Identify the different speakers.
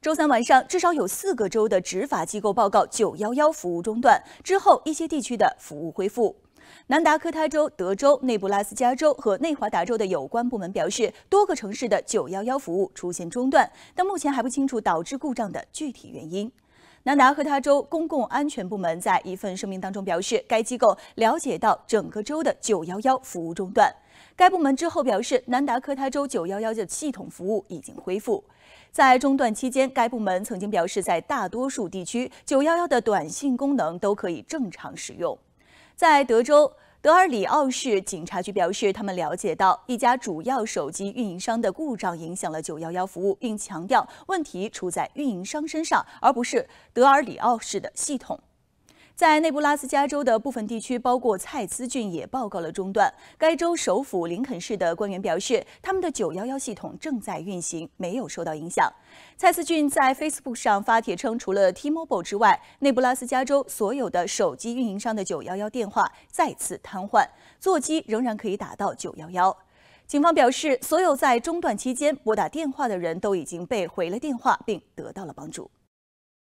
Speaker 1: 周三晚上，至少有四个州的执法机构报告九幺幺服务中断。之后，一些地区的服务恢复。南达科他州、德州、内布拉斯加州和内华达州的有关部门表示，多个城市的九幺幺服务出现中断，但目前还不清楚导致故障的具体原因。南达科他州公共安全部门在一份声明当中表示，该机构了解到整个州的911服务中断。该部门之后表示，南达科他州911的系统服务已经恢复。在中断期间，该部门曾经表示，在大多数地区，911的短信功能都可以正常使用。在德州。德尔里奥市警察局表示，他们了解到一家主要手机运营商的故障影响了911服务，并强调问题出在运营商身上，而不是德尔里奥市的系统。在内布拉斯加州的部分地区，包括蔡斯郡，也报告了中断。该州首府林肯市的官员表示，他们的911系统正在运行，没有受到影响。蔡斯郡在 Facebook 上发帖称，除了 T-Mobile 之外，内布拉斯加州所有的手机运营商的911电话再次瘫痪，座机仍然可以打到911。警方表示，所有在中断期间拨打电话的人都已经被回了电话，并得到了帮助。